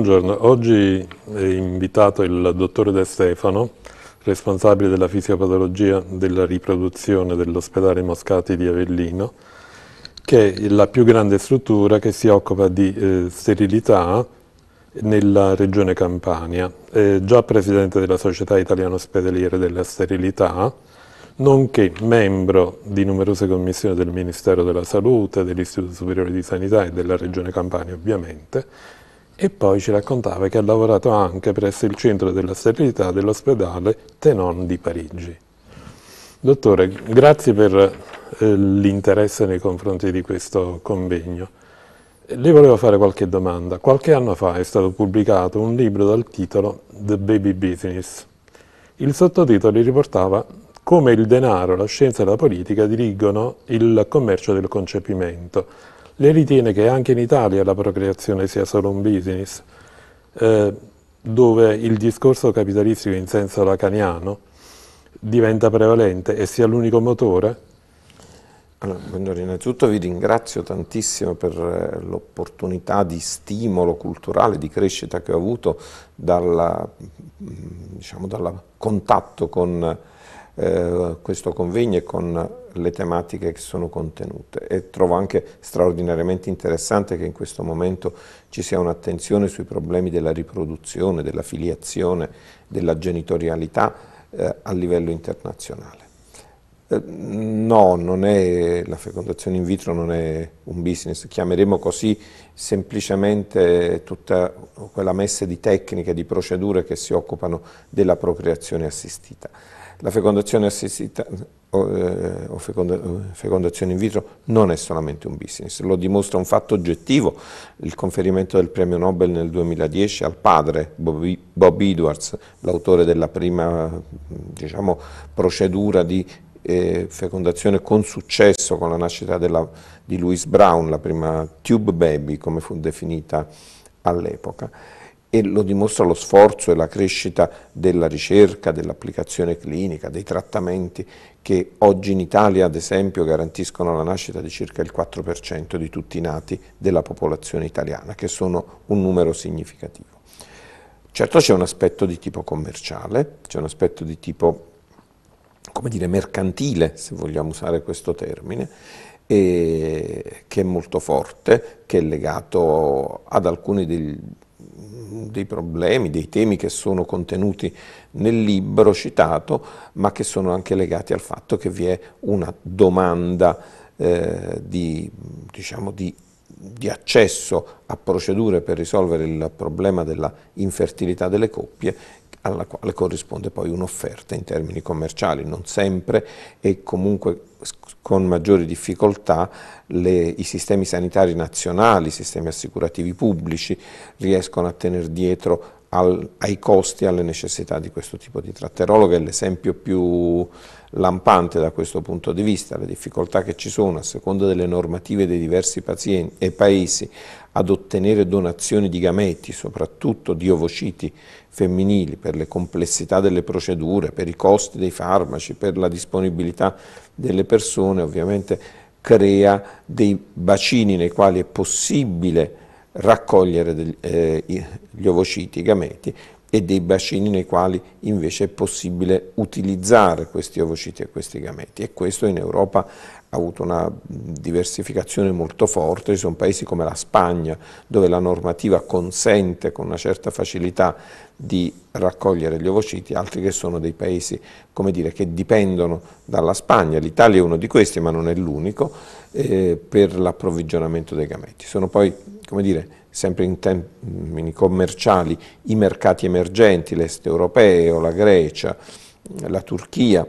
Buongiorno, oggi è invitato il dottore De Stefano, responsabile della fisiopatologia della riproduzione dell'ospedale Moscati di Avellino, che è la più grande struttura che si occupa di eh, sterilità nella regione Campania. È già presidente della Società Italiana Ospedaliere della Sterilità, nonché membro di numerose commissioni del Ministero della Salute, dell'Istituto Superiore di Sanità e della Regione Campania ovviamente, e poi ci raccontava che ha lavorato anche presso il centro della sterilità dell'ospedale Tenon di Parigi. Dottore, grazie per eh, l'interesse nei confronti di questo convegno. Le volevo fare qualche domanda. Qualche anno fa è stato pubblicato un libro dal titolo The Baby Business. Il sottotitolo riportava come il denaro, la scienza e la politica dirigono il commercio del concepimento lei ritiene che anche in Italia la procreazione sia solo un business, eh, dove il discorso capitalistico in senso lacaniano diventa prevalente e sia l'unico motore? Allora, innanzitutto vi ringrazio tantissimo per eh, l'opportunità di stimolo culturale, di crescita che ho avuto dal mm, diciamo, contatto con eh, questo convegno e con le tematiche che sono contenute e trovo anche straordinariamente interessante che in questo momento ci sia un'attenzione sui problemi della riproduzione, della filiazione, della genitorialità eh, a livello internazionale. Eh, no, è, la fecondazione in vitro non è un business, chiameremo così semplicemente tutta quella messa di tecniche, di procedure che si occupano della procreazione assistita. La fecondazione assistita o, eh, o feconda, fecondazione in vitro non è solamente un business, lo dimostra un fatto oggettivo, il conferimento del premio Nobel nel 2010 al padre Bob, Bob Edwards, l'autore della prima diciamo, procedura di eh, fecondazione con successo con la nascita della, di Louise Brown, la prima tube baby come fu definita all'epoca e lo dimostra lo sforzo e la crescita della ricerca, dell'applicazione clinica, dei trattamenti che oggi in Italia ad esempio garantiscono la nascita di circa il 4% di tutti i nati della popolazione italiana, che sono un numero significativo. Certo c'è un aspetto di tipo commerciale, c'è un aspetto di tipo come dire, mercantile, se vogliamo usare questo termine, che è molto forte, che è legato ad alcuni dei, dei problemi, dei temi che sono contenuti nel libro citato, ma che sono anche legati al fatto che vi è una domanda eh, di, diciamo, di, di, accesso a procedure per risolvere il problema della infertilità delle coppie alla quale corrisponde poi un'offerta in termini commerciali. Non sempre e comunque con maggiori difficoltà le, i sistemi sanitari nazionali, i sistemi assicurativi pubblici riescono a tenere dietro al, ai costi e alle necessità di questo tipo di tratterolo, che è l'esempio più lampante da questo punto di vista, le difficoltà che ci sono a seconda delle normative dei diversi pazienti, e eh, paesi ad ottenere donazioni di gameti, soprattutto di ovociti femminili, per le complessità delle procedure, per i costi dei farmaci, per la disponibilità delle persone, ovviamente crea dei bacini nei quali è possibile raccogliere degli, eh, gli ovociti, i gameti e dei bacini nei quali invece è possibile utilizzare questi ovociti e questi gameti e questo in Europa ha avuto una diversificazione molto forte, ci sono paesi come la Spagna dove la normativa consente con una certa facilità di raccogliere gli ovociti, altri che sono dei paesi dire, che dipendono dalla Spagna, l'Italia è uno di questi ma non è l'unico, eh, per l'approvvigionamento dei gametti. Sono poi, come dire, sempre in termini commerciali, i mercati emergenti, l'est europeo, la Grecia, la Turchia,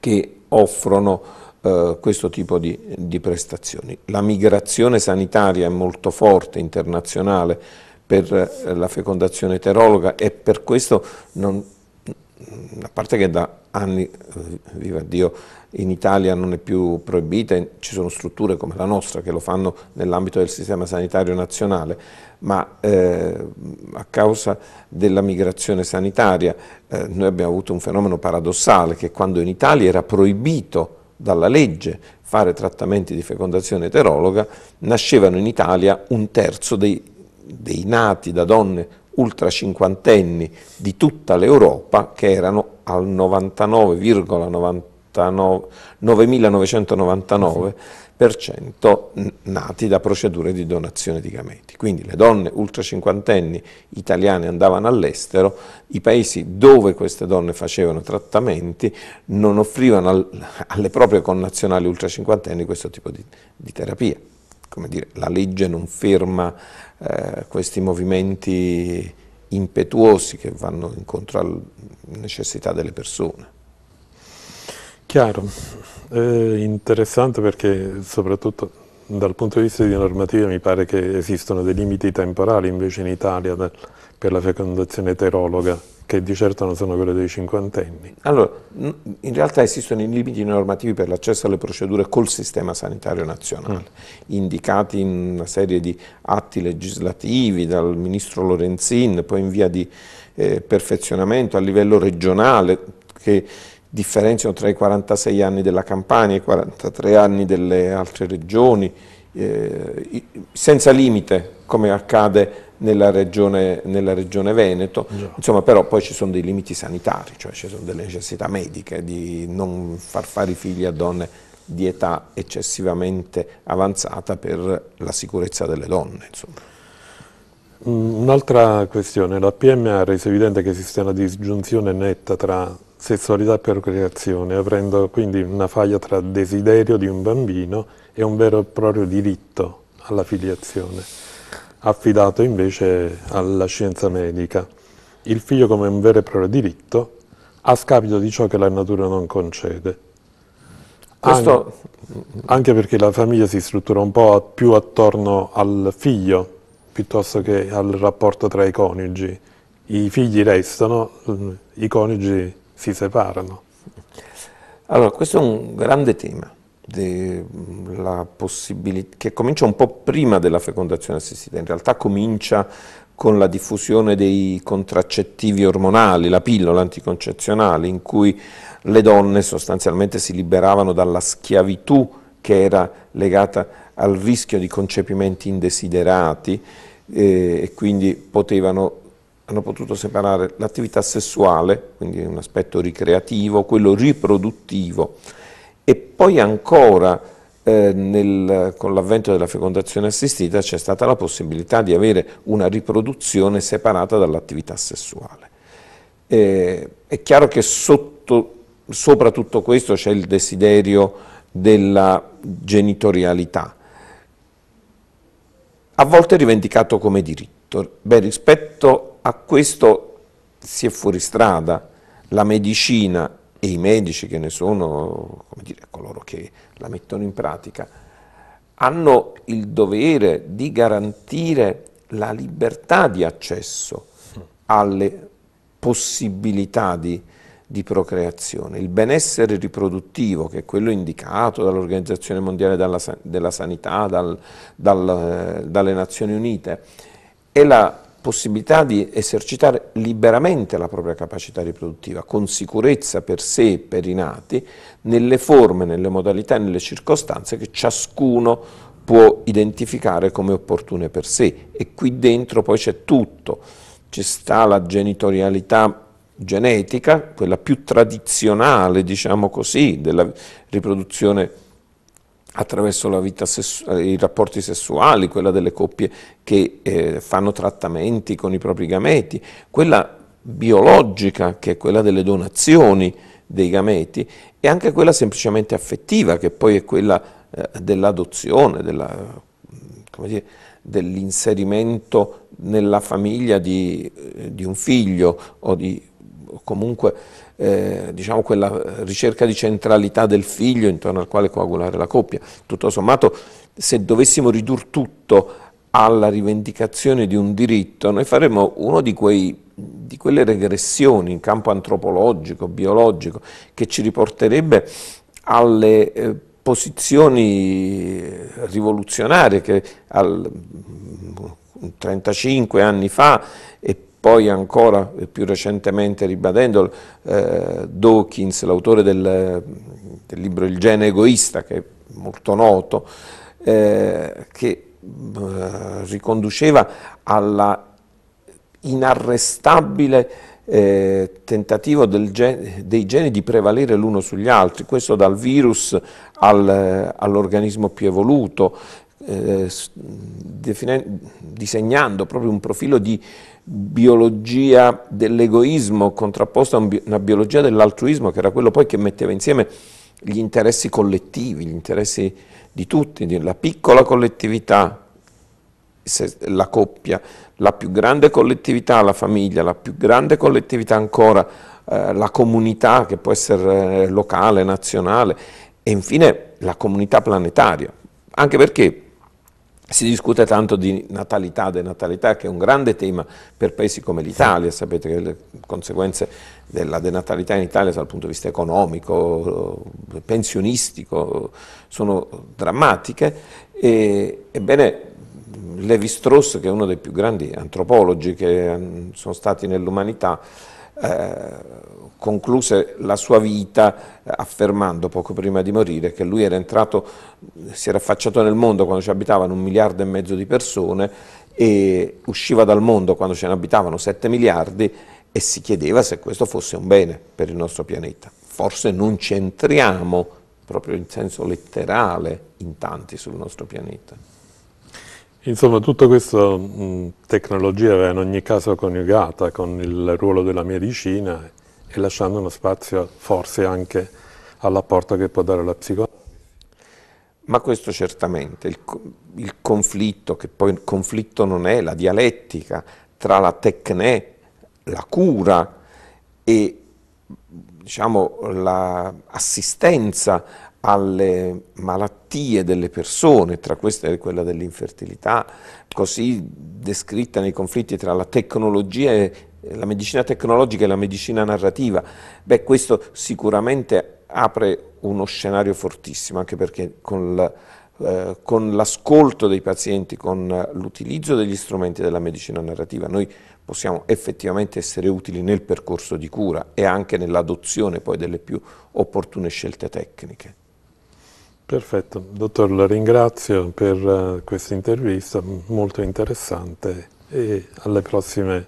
che offrono eh, questo tipo di, di prestazioni. La migrazione sanitaria è molto forte, internazionale, per eh, la fecondazione eterologa e per questo, non, a parte che da anni, eh, viva Dio, in Italia non è più proibita, ci sono strutture come la nostra che lo fanno nell'ambito del sistema sanitario nazionale, ma eh, a causa della migrazione sanitaria eh, noi abbiamo avuto un fenomeno paradossale che quando in Italia era proibito dalla legge fare trattamenti di fecondazione eterologa, nascevano in Italia un terzo dei, dei nati da donne ultra cinquantenni di tutta l'Europa che erano al 99,99% 9.999% nati da procedure di donazione di gameti. Quindi le donne ultra cinquantenni italiane andavano all'estero, i paesi dove queste donne facevano trattamenti non offrivano al, alle proprie connazionali ultra cinquantenni questo tipo di, di terapia. Dire, la legge non ferma eh, questi movimenti impetuosi che vanno incontro alle necessità delle persone. Chiaro, è interessante perché soprattutto dal punto di vista di normativa mi pare che esistano dei limiti temporali invece in Italia per la fecondazione eterologa che di certo non sono quelle dei cinquantenni. Allora, in realtà esistono i limiti normativi per l'accesso alle procedure col sistema sanitario nazionale, mm. indicati in una serie di atti legislativi dal ministro Lorenzin, poi in via di eh, perfezionamento a livello regionale, che differenziano tra i 46 anni della Campania e i 43 anni delle altre regioni, eh, senza limite come accade nella regione, nella regione Veneto, insomma però poi ci sono dei limiti sanitari, cioè ci sono delle necessità mediche di non far fare i figli a donne di età eccessivamente avanzata per la sicurezza delle donne. Insomma. Mm, un'altra questione, la PM ha reso evidente che esiste una disgiunzione netta tra sessualità per creazione, aprendo quindi una faglia tra desiderio di un bambino e un vero e proprio diritto alla filiazione, affidato invece alla scienza medica. Il figlio come un vero e proprio diritto, a scapito di ciò che la natura non concede. Questo... Anche, anche perché la famiglia si struttura un po' più attorno al figlio piuttosto che al rapporto tra i coniugi. I figli restano, i coniugi si separano. Allora, questo è un grande tema, mm, che comincia un po' prima della fecondazione assistita, in realtà comincia con la diffusione dei contraccettivi ormonali, la pillola anticoncezionale, in cui le donne sostanzialmente si liberavano dalla schiavitù che era legata al rischio di concepimenti indesiderati eh, e quindi potevano hanno potuto separare l'attività sessuale, quindi un aspetto ricreativo, quello riproduttivo e poi ancora eh, nel, con l'avvento della fecondazione assistita c'è stata la possibilità di avere una riproduzione separata dall'attività sessuale. Eh, è chiaro che sotto, sopra tutto questo c'è il desiderio della genitorialità, a volte rivendicato come diritto. Beh, rispetto a questo si è fuoristrada la medicina e i medici che ne sono, come dire, coloro che la mettono in pratica, hanno il dovere di garantire la libertà di accesso alle possibilità di, di procreazione. Il benessere riproduttivo, che è quello indicato dall'Organizzazione Mondiale dalla, della Sanità, dal, dal, eh, dalle Nazioni Unite, è la possibilità di esercitare liberamente la propria capacità riproduttiva, con sicurezza per sé e per i nati, nelle forme, nelle modalità e nelle circostanze che ciascuno può identificare come opportune per sé. E qui dentro poi c'è tutto, ci sta la genitorialità genetica, quella più tradizionale, diciamo così, della riproduzione attraverso eh, i rapporti sessuali, quella delle coppie che eh, fanno trattamenti con i propri gameti, quella biologica che è quella delle donazioni dei gameti e anche quella semplicemente affettiva che poi è quella eh, dell'adozione, dell'inserimento nella famiglia di, eh, di un figlio o di comunque eh, diciamo quella ricerca di centralità del figlio intorno al quale coagulare la coppia. Tutto sommato, se dovessimo ridurre tutto alla rivendicazione di un diritto, noi faremmo uno di quei di quelle regressioni in campo antropologico, biologico, che ci riporterebbe alle eh, posizioni rivoluzionarie che al, 35 mm, anni fa e poi ancora più recentemente ribadendo eh, Dawkins, l'autore del, del, libro Il gene egoista, che è molto noto, eh, che eh, riconduceva alla inarrestabile eh, tentativo gen dei geni di prevalere l'uno sugli altri, questo dal virus al, eh, all'organismo più evoluto, eh, disegnando proprio un profilo di biologia dell'egoismo contrapposto a una biologia dell'altruismo che era quello poi che metteva insieme gli interessi collettivi, gli interessi di tutti, la piccola collettività, la coppia, la più grande collettività, la famiglia, la più grande collettività ancora, eh, la comunità che può essere eh, locale, nazionale e infine la comunità planetaria, anche perché si discute tanto di natalità, denatalità, che è un grande tema per paesi come l'Italia, sapete che le conseguenze della denatalità in Italia dal punto di vista economico, pensionistico, sono drammatiche. E, ebbene, Levi Strauss, che è uno dei più grandi antropologi che mm, sono stati nell'umanità, eh, concluse la sua vita eh, affermando poco prima di morire che lui era entrato, eh, si era affacciato nel mondo quando ci abitavano un miliardo e mezzo di persone e usciva dal mondo quando ce ne abitavano sette miliardi e si chiedeva se questo fosse un bene per il nostro pianeta. Forse non c'entriamo proprio in senso letterale in tanti sul nostro pianeta. Insomma, tutta questa tecnologia aveva in ogni caso coniugata con il ruolo della medicina e lasciando uno spazio forse anche all'apporto che può dare la psicologia. Ma questo certamente, il, il, conflitto, che poi il conflitto non è, la dialettica tra la tecne, la cura e diciamo, l'assistenza la alle malattie delle persone, tra queste è quella dell'infertilità, così descritta nei conflitti tra la tecnologia e la medicina tecnologica e la medicina narrativa. Beh, questo sicuramente apre uno scenario fortissimo, anche perché con la, eh, con l'ascolto dei pazienti, con l'utilizzo degli strumenti della medicina narrativa, noi possiamo effettivamente essere utili nel percorso di cura e anche nell'adozione poi delle più opportune scelte tecniche. Perfetto, dottor, la ringrazio per uh, questa intervista molto interessante e alle prossime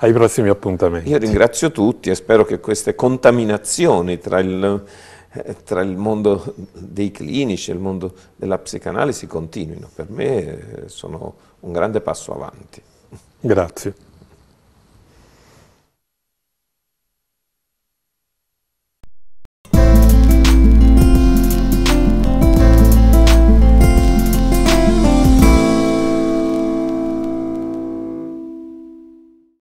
ai prossimi appuntamenti. Io ringrazio tutti e spero che queste contaminazioni tra il, eh, tra il mondo dei clinici e il mondo della psicanalisi continuino. Per me eh, sono un grande passo avanti. Grazie.